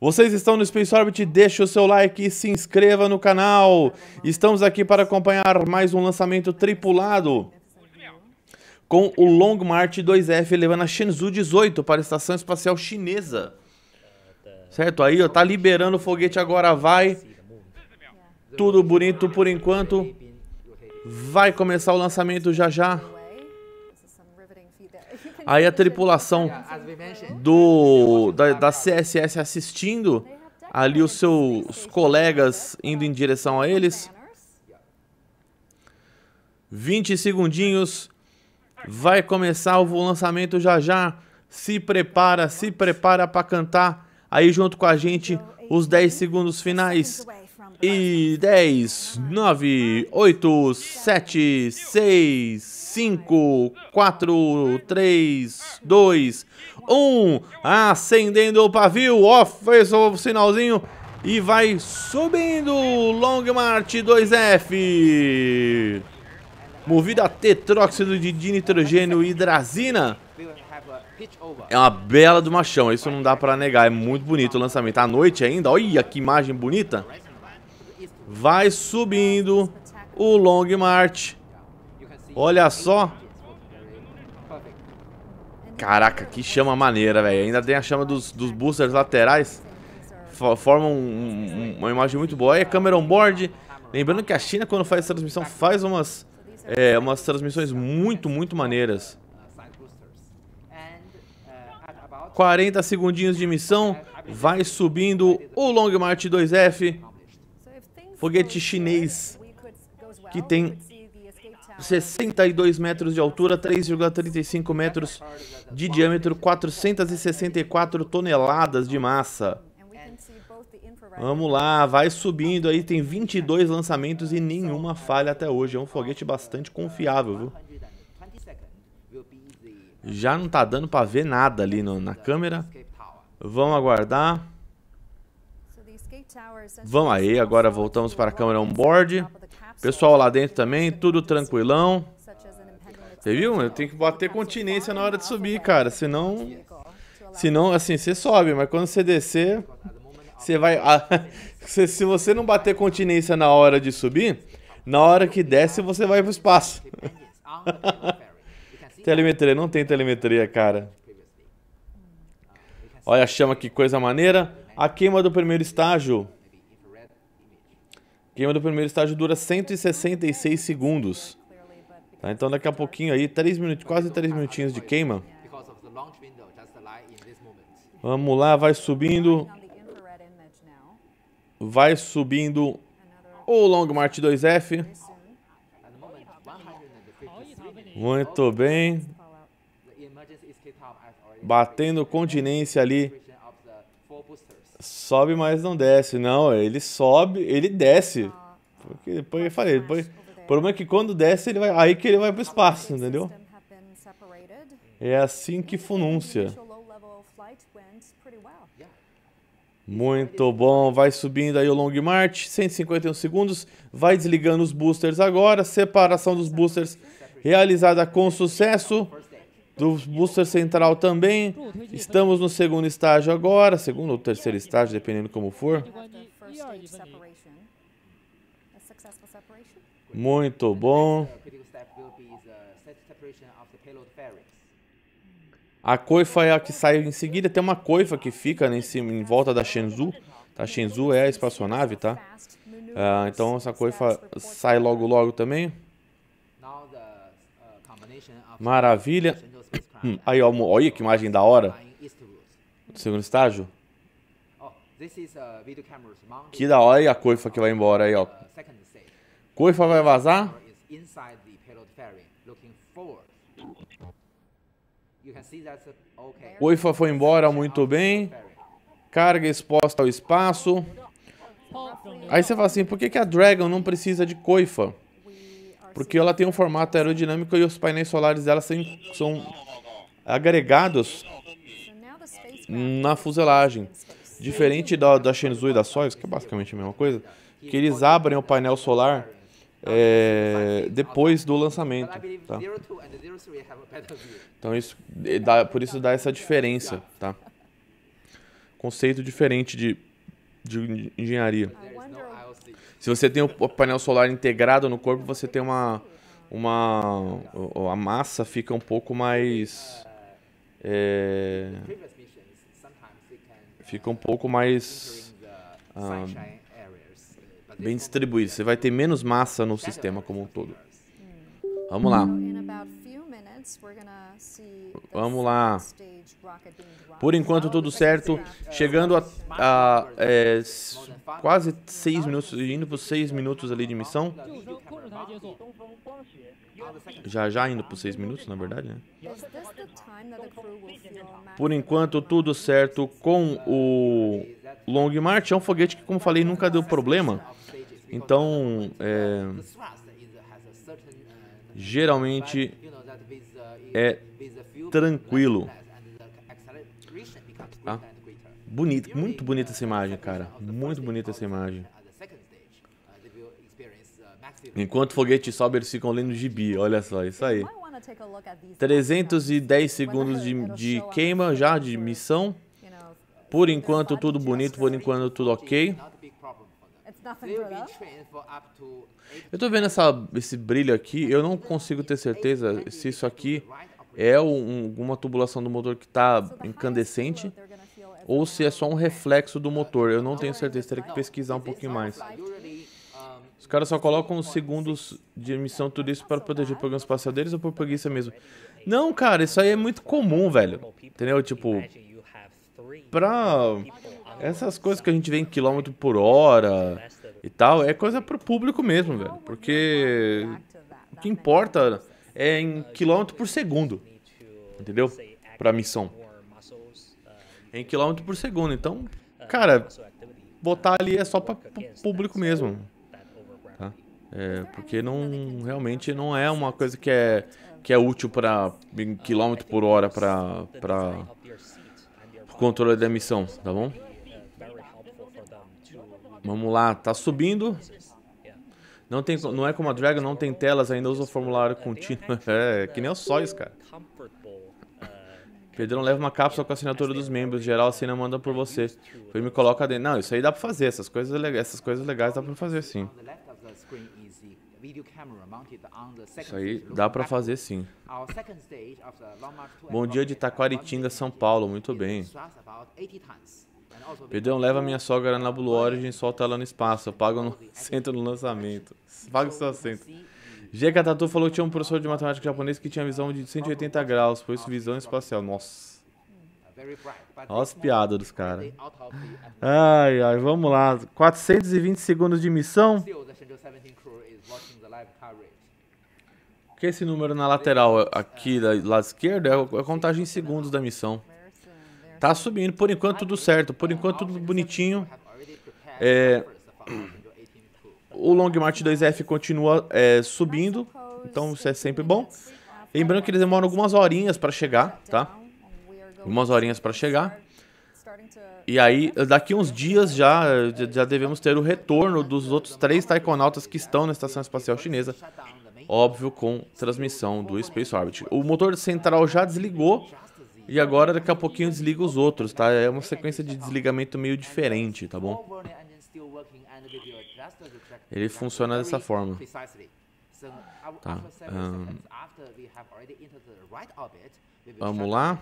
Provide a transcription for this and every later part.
Vocês estão no Space Orbit, deixe o seu like e se inscreva no canal. Estamos aqui para acompanhar mais um lançamento tripulado com o Long March 2F levando a Shenzhou 18 para a Estação Espacial Chinesa. Certo? Aí, ó, tá liberando o foguete agora, vai. Tudo bonito por enquanto. Vai começar o lançamento já já. Aí a tripulação do da, da CSS assistindo ali os seus colegas indo em direção a eles. 20 segundinhos. Vai começar o lançamento já já. Se prepara, se prepara para cantar. Aí junto com a gente os 10 segundos finais. E 10, 9, 8, 7, 6, 5, 4, 3, 2, 1. Acendendo o pavio. Ó, fez o sinalzinho. E vai subindo. Long March 2F. movida a tetróxido de nitrogênio e hidrazina. É uma bela do machão, isso não dá pra negar. É muito bonito o lançamento. À noite ainda, olha que imagem bonita. Vai subindo o Long March. Olha só. Caraca, que chama maneira, velho. Ainda tem a chama dos, dos boosters laterais. Forma um, um, uma imagem muito boa. Aí é câmera on board. Lembrando que a China, quando faz transmissão, faz umas, é, umas transmissões muito, muito maneiras. 40 segundinhos de missão. Vai subindo o Long March 2F. Foguete chinês que tem 62 metros de altura, 3,35 metros de diâmetro, 464 toneladas de massa. Vamos lá, vai subindo aí, tem 22 lançamentos e nenhuma falha até hoje. É um foguete bastante confiável, viu? Já não tá dando para ver nada ali no, na câmera. Vamos aguardar. Vamos aí, agora voltamos para a câmera on-board. Pessoal lá dentro também, tudo tranquilão. Você viu? Eu tenho que bater continência na hora de subir, cara. Senão. Senão, assim, você sobe, mas quando você descer, você vai. Ah, se você não bater continência na hora de subir, na hora que desce você vai pro espaço. telemetria, não tem telemetria, cara. Olha a chama que coisa maneira. A queima do primeiro estágio queima do primeiro estágio dura 166 segundos. Tá? Então daqui a pouquinho aí, três minutos, quase 3 minutinhos de queima. Vamos lá, vai subindo. Vai subindo o Long March 2F. Muito bem. Batendo continência ali Sobe, mas não desce. Não, ele sobe, ele desce. Ah. Porque depois eu falei, depois, o problema é que quando desce, ele vai, aí que ele vai para o espaço, entendeu? É assim que funúncia. Muito bom, vai subindo aí o Long March, 151 segundos, vai desligando os boosters agora, separação dos boosters realizada com sucesso do booster central também. Estamos no segundo estágio agora, segundo ou terceiro estágio, dependendo como for. Muito bom. A coifa é a que sai em seguida. Tem uma coifa que fica em, em volta da Shenzhou. A tá, Shenzhou é a espaçonave, tá? Ah, então essa coifa sai logo logo também. Maravilha. Hum, aí, ó, olha que imagem da hora. Do segundo estágio. Que da hora e a coifa que vai embora aí, ó. Coifa vai vazar. Coifa foi embora muito bem. Carga exposta ao espaço. Aí você fala assim, por que, que a Dragon não precisa de coifa? Porque ela tem um formato aerodinâmico e os painéis solares dela são, são agregados na fuselagem. Diferente da, da Shenzhou e da Soyuz, que é basicamente a mesma coisa, que eles abrem o painel solar é, depois do lançamento. Tá? Então isso dá, por isso dá essa diferença, tá? Conceito diferente de, de engenharia. Se você tem o painel solar integrado no corpo, você tem uma uma a massa fica um pouco mais é, fica um pouco mais ah, bem distribuído. Você vai ter menos massa no sistema como um todo. Vamos lá. Vamos lá. Por enquanto, tudo certo. Chegando a, a é, quase 6 minutos, indo para 6 minutos ali de missão. Já já indo para 6 minutos, na verdade, né? Por enquanto, tudo certo com o Long March. É um foguete que, como falei, nunca deu problema. Então, é, geralmente é tranquilo. Tá? Bonito, muito bonita essa imagem, cara. Muito bonita essa imagem. Enquanto foguete sobe, eles ficam lendo gibi. Olha só, isso aí. 310 segundos de, de queima já, de missão. Por enquanto, tudo bonito. Por enquanto, tudo ok. Eu tô vendo essa, esse brilho aqui, eu não consigo ter certeza se isso aqui é um, uma tubulação do motor que tá incandescente ou se é só um reflexo do motor. Eu não tenho certeza, teria que pesquisar um pouquinho mais. Os caras só colocam os segundos de emissão tudo isso para proteger programas espacial deles ou por preguiça mesmo? Não, cara, isso aí é muito comum, velho. Entendeu? Tipo, pra essas coisas que a gente vê em quilômetro por hora e tal, é coisa pro público mesmo, velho. Porque o que importa é em quilômetro por segundo, entendeu? Pra missão. É em quilômetro por segundo. Então, cara, botar ali é só pra público mesmo. Tá? É, porque não realmente não é uma coisa que é que é útil para quilômetro por hora para para controle da emissão, tá bom? Vamos lá, tá subindo. Não, tem, não é como a Dragon, não tem telas, ainda usa o formulário contínuo. É, que nem os sóis, cara. Pedrão leva uma cápsula com a assinatura dos membros, geral assim não manda por você. Foi me coloca dentro. Não, isso aí dá pra fazer, essas coisas, essas coisas legais dá pra fazer sim. Isso aí dá pra fazer sim. Bom dia de Taquaritinga, São Paulo, muito bem. Perdão, leva minha sogra na Blue Origin e solta ela no espaço. Eu pago no centro no lançamento. Pago seu assento. Jeca Tatu falou que tinha um professor de matemática japonês que tinha visão de 180 graus, por isso visão espacial. Nossa. Olha as piadas dos caras. Ai, ai, vamos lá. 420 segundos de missão. Que esse número na lateral aqui da lado esquerdo é a é contagem em segundos da missão. Tá subindo, por enquanto tudo certo, por enquanto tudo bonitinho. É, o Long March 2F continua é, subindo, então isso é sempre bom. Lembrando que eles demoram algumas horinhas para chegar, tá? Algumas horinhas para chegar. E aí, daqui uns dias já, já devemos ter o retorno dos outros três taikonautas que estão na Estação Espacial Chinesa. Óbvio, com transmissão do Space Orbit. O motor central já desligou, e agora daqui a pouquinho desliga os outros, tá? É uma sequência de desligamento meio diferente, tá bom? Ele funciona dessa forma. Tá. Um... Vamos lá?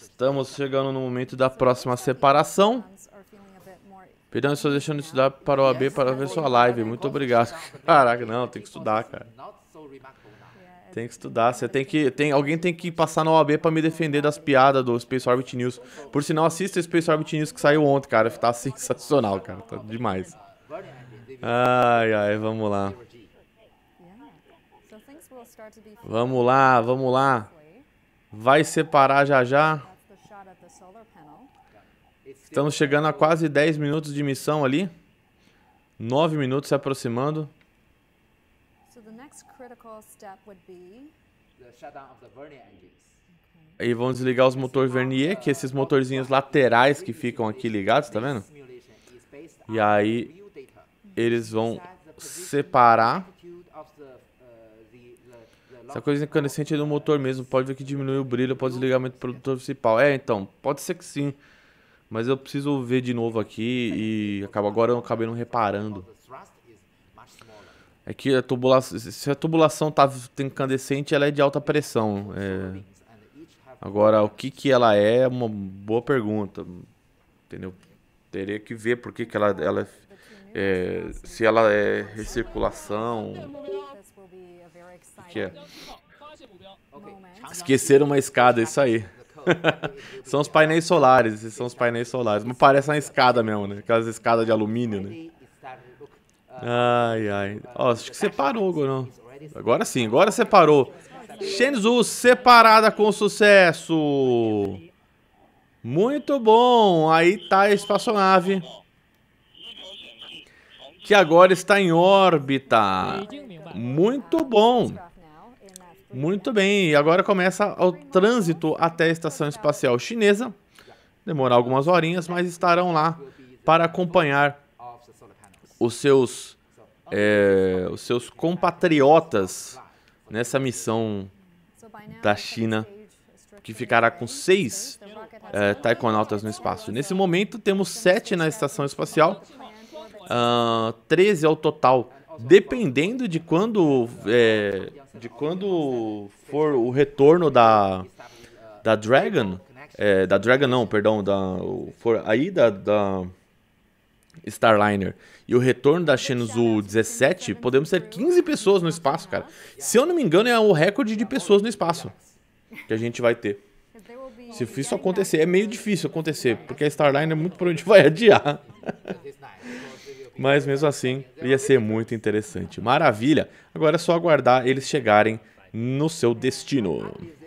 Estamos chegando no momento da próxima separação. Perdão, estou deixando de estudar para o AB para ver sua live. Muito obrigado. Caraca, não, tem que estudar, cara. É tem que estudar. Você tem que. Tem, alguém tem que passar na OAB pra me defender das piadas do Space Orbit News. Por sinal, assista o Space Orbit News que saiu ontem, cara. Tá sensacional, cara. Tá demais. Ai, ai, vamos lá. Vamos lá, vamos lá. Vai separar já já. Estamos chegando a quase 10 minutos de missão ali. 9 minutos se aproximando critical step would be e vão desligar os motores vernier, que esses motorzinhos laterais que ficam aqui ligados, tá vendo? E aí eles vão separar. Uh, essa coisa incandescente do motor mesmo, pode ver que diminui o brilho após o ligamento do produtor principal. É, então, pode ser que sim, mas eu preciso ver de novo aqui e acaba agora eu acabei não reparando. É que a tubulação, se a tubulação tá incandescente, ela é de alta pressão. É... Agora, o que que ela é, é uma boa pergunta. Entendeu? Teria que ver por que que ela, ela é, se ela é recirculação. O que é? Esqueceram uma escada, isso aí. são os painéis solares, esses são os painéis solares. Mas parece uma escada mesmo, né? Aquelas escadas de alumínio, né? Ai, ai. Ó, acho que separou, Gorão. Agora sim, agora separou. Shenzhou separada com sucesso. Muito bom. Aí tá a espaçonave. Que agora está em órbita. Muito bom. Muito bem. E agora começa o trânsito até a Estação Espacial Chinesa. Demorar algumas horinhas, mas estarão lá para acompanhar os seus, é, os seus compatriotas nessa missão da China, que ficará com seis é, taikonautas no espaço. Nesse momento, temos sete na estação espacial, uh, ah, 13 ao total, dependendo de quando, é, de quando for o retorno da, da Dragon, é, da Dragon não, perdão, da, for aí da, da Starliner e o retorno da Shenzhou 17, podemos ter 15 pessoas no espaço, cara. Se eu não me engano, é o recorde de pessoas no espaço que a gente vai ter. Se isso acontecer, é né? meio difícil acontecer, porque a Starliner muito provavelmente vai adiar. Mas mesmo assim, ia ser muito interessante. Maravilha! Agora é só aguardar eles chegarem no seu destino.